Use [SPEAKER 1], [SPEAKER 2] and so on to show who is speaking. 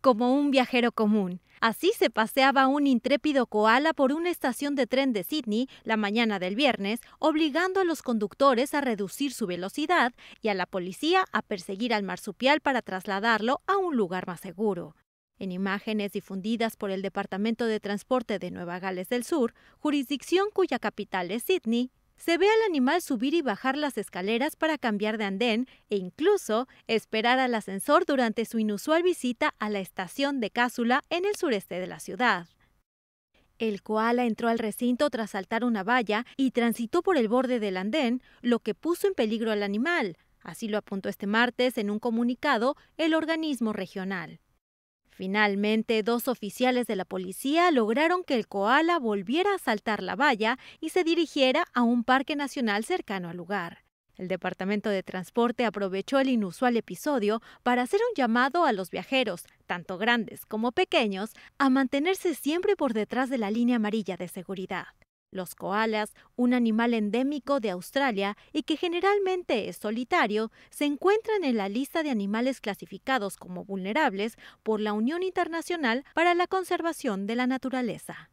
[SPEAKER 1] como un viajero común. Así se paseaba un intrépido koala por una estación de tren de Sydney la mañana del viernes, obligando a los conductores a reducir su velocidad y a la policía a perseguir al marsupial para trasladarlo a un lugar más seguro. En imágenes difundidas por el Departamento de Transporte de Nueva Gales del Sur, jurisdicción cuya capital es Sydney, se ve al animal subir y bajar las escaleras para cambiar de andén e incluso esperar al ascensor durante su inusual visita a la estación de Cásula en el sureste de la ciudad. El koala entró al recinto tras saltar una valla y transitó por el borde del andén, lo que puso en peligro al animal. Así lo apuntó este martes en un comunicado el organismo regional. Finalmente, dos oficiales de la policía lograron que el koala volviera a saltar la valla y se dirigiera a un parque nacional cercano al lugar. El Departamento de Transporte aprovechó el inusual episodio para hacer un llamado a los viajeros, tanto grandes como pequeños, a mantenerse siempre por detrás de la línea amarilla de seguridad. Los koalas, un animal endémico de Australia y que generalmente es solitario, se encuentran en la lista de animales clasificados como vulnerables por la Unión Internacional para la Conservación de la Naturaleza.